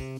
en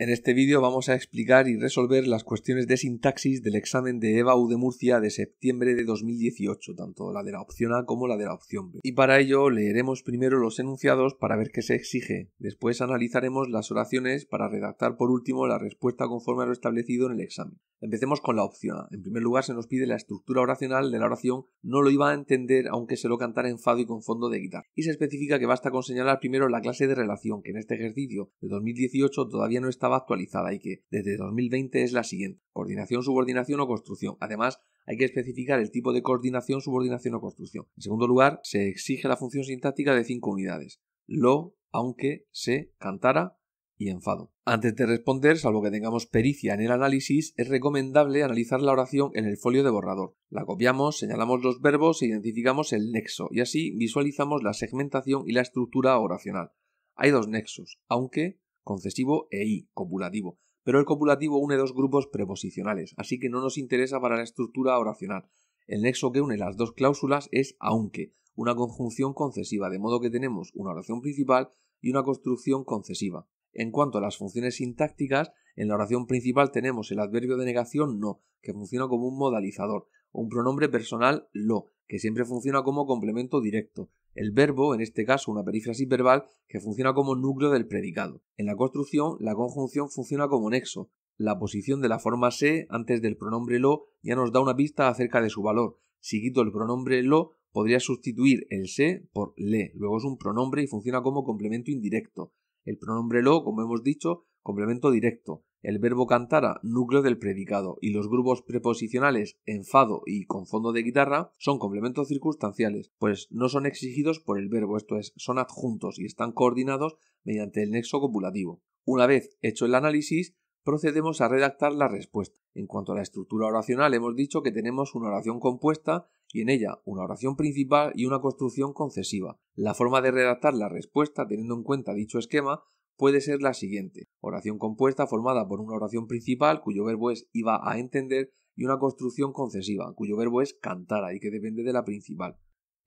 En este vídeo vamos a explicar y resolver las cuestiones de sintaxis del examen de U de Murcia de septiembre de 2018, tanto la de la opción A como la de la opción B. Y para ello leeremos primero los enunciados para ver qué se exige, después analizaremos las oraciones para redactar por último la respuesta conforme a lo establecido en el examen. Empecemos con la opción. En primer lugar, se nos pide la estructura oracional de la oración, no lo iba a entender aunque se lo cantara enfado y con fondo de guitarra. Y se especifica que basta con señalar primero la clase de relación, que en este ejercicio de 2018 todavía no estaba actualizada y que desde 2020 es la siguiente, coordinación, subordinación o construcción. Además, hay que especificar el tipo de coordinación, subordinación o construcción. En segundo lugar, se exige la función sintáctica de cinco unidades. Lo, aunque, se, cantara, y enfado. Antes de responder, salvo que tengamos pericia en el análisis, es recomendable analizar la oración en el folio de borrador. La copiamos, señalamos los verbos e identificamos el nexo, y así visualizamos la segmentación y la estructura oracional. Hay dos nexos, aunque concesivo e i, copulativo, pero el copulativo une dos grupos preposicionales, así que no nos interesa para la estructura oracional. El nexo que une las dos cláusulas es aunque, una conjunción concesiva, de modo que tenemos una oración principal y una construcción concesiva. En cuanto a las funciones sintácticas, en la oración principal tenemos el adverbio de negación no, que funciona como un modalizador, un pronombre personal lo, que siempre funciona como complemento directo, el verbo, en este caso una perífrasis verbal, que funciona como núcleo del predicado. En la construcción, la conjunción funciona como nexo. La posición de la forma se antes del pronombre lo ya nos da una pista acerca de su valor. Si quito el pronombre lo, podría sustituir el se por le. Luego es un pronombre y funciona como complemento indirecto. El pronombre lo, como hemos dicho, complemento directo. El verbo cantara, núcleo del predicado, y los grupos preposicionales enfado y con fondo de guitarra son complementos circunstanciales, pues no son exigidos por el verbo, esto es, son adjuntos y están coordinados mediante el nexo copulativo. Una vez hecho el análisis, procedemos a redactar la respuesta. En cuanto a la estructura oracional, hemos dicho que tenemos una oración compuesta y en ella una oración principal y una construcción concesiva. La forma de redactar la respuesta, teniendo en cuenta dicho esquema, puede ser la siguiente. Oración compuesta formada por una oración principal cuyo verbo es iba a entender y una construcción concesiva cuyo verbo es cantar, y que depende de la principal.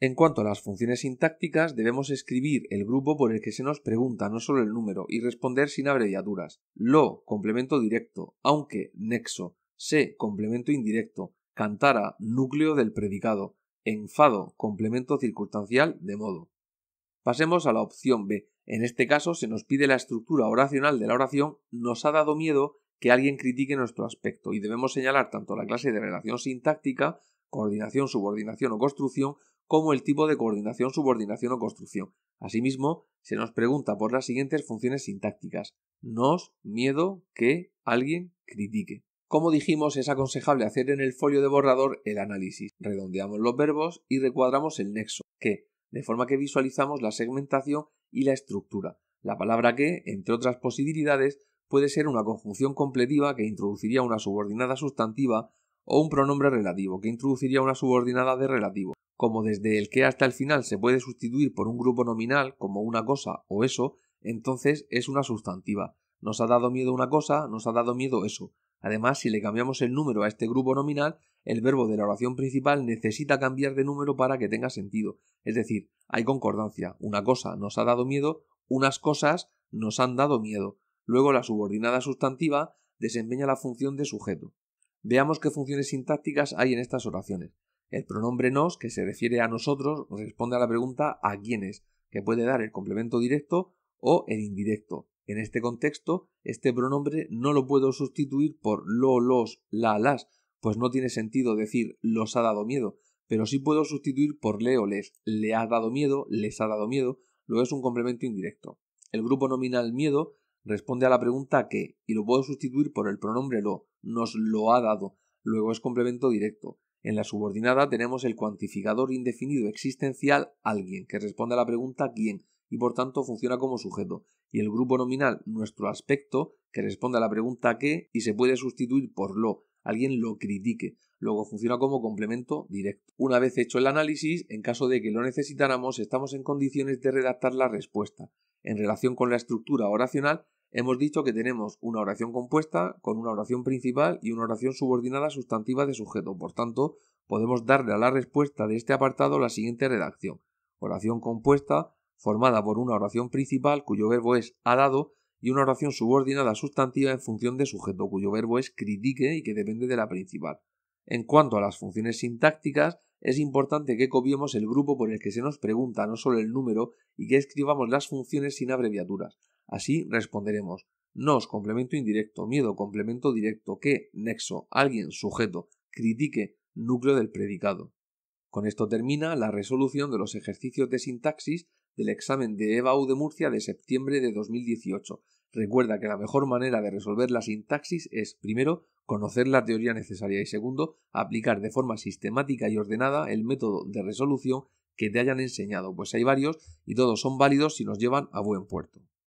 En cuanto a las funciones sintácticas, debemos escribir el grupo por el que se nos pregunta, no solo el número, y responder sin abreviaturas. Lo, complemento directo, aunque, nexo, se, complemento indirecto, cantara, núcleo del predicado, enfado, complemento circunstancial de modo. Pasemos a la opción B. En este caso se nos pide la estructura oracional de la oración, nos ha dado miedo que alguien critique nuestro aspecto y debemos señalar tanto la clase de relación sintáctica, coordinación, subordinación o construcción, como el tipo de coordinación, subordinación o construcción. Asimismo, se nos pregunta por las siguientes funciones sintácticas. Nos, miedo, que, alguien, critique. Como dijimos, es aconsejable hacer en el folio de borrador el análisis. Redondeamos los verbos y recuadramos el nexo, que, de forma que visualizamos la segmentación y la estructura. La palabra que, entre otras posibilidades, puede ser una conjunción completiva que introduciría una subordinada sustantiva o un pronombre relativo que introduciría una subordinada de relativo como desde el que hasta el final se puede sustituir por un grupo nominal como una cosa o eso, entonces es una sustantiva. Nos ha dado miedo una cosa, nos ha dado miedo eso. Además, si le cambiamos el número a este grupo nominal, el verbo de la oración principal necesita cambiar de número para que tenga sentido. Es decir, hay concordancia. Una cosa nos ha dado miedo, unas cosas nos han dado miedo. Luego la subordinada sustantiva desempeña la función de sujeto. Veamos qué funciones sintácticas hay en estas oraciones. El pronombre nos, que se refiere a nosotros, responde a la pregunta a quiénes, que puede dar el complemento directo o el indirecto. En este contexto, este pronombre no lo puedo sustituir por lo, los, la, las, pues no tiene sentido decir los ha dado miedo, pero sí puedo sustituir por le o les, le ha dado miedo, les ha dado miedo, luego es un complemento indirecto. El grupo nominal miedo responde a la pregunta que y lo puedo sustituir por el pronombre lo, nos lo ha dado, luego es complemento directo. En la subordinada tenemos el cuantificador indefinido existencial alguien, que responde a la pregunta quién, y por tanto funciona como sujeto, y el grupo nominal nuestro aspecto, que responde a la pregunta qué, y se puede sustituir por lo, alguien lo critique. Luego funciona como complemento directo. Una vez hecho el análisis, en caso de que lo necesitáramos, estamos en condiciones de redactar la respuesta. En relación con la estructura oracional, Hemos dicho que tenemos una oración compuesta con una oración principal y una oración subordinada sustantiva de sujeto. Por tanto, podemos darle a la respuesta de este apartado la siguiente redacción. Oración compuesta formada por una oración principal cuyo verbo es ha dado y una oración subordinada sustantiva en función de sujeto cuyo verbo es critique y que depende de la principal. En cuanto a las funciones sintácticas, es importante que copiemos el grupo por el que se nos pregunta no solo el número y que escribamos las funciones sin abreviaturas. Así responderemos. Nos, complemento indirecto, miedo, complemento directo, que, nexo, alguien, sujeto, critique, núcleo del predicado. Con esto termina la resolución de los ejercicios de sintaxis del examen de EBAU de Murcia de septiembre de 2018. Recuerda que la mejor manera de resolver la sintaxis es, primero, conocer la teoría necesaria y, segundo, aplicar de forma sistemática y ordenada el método de resolución que te hayan enseñado, pues hay varios y todos son válidos si nos llevan a buen puerto.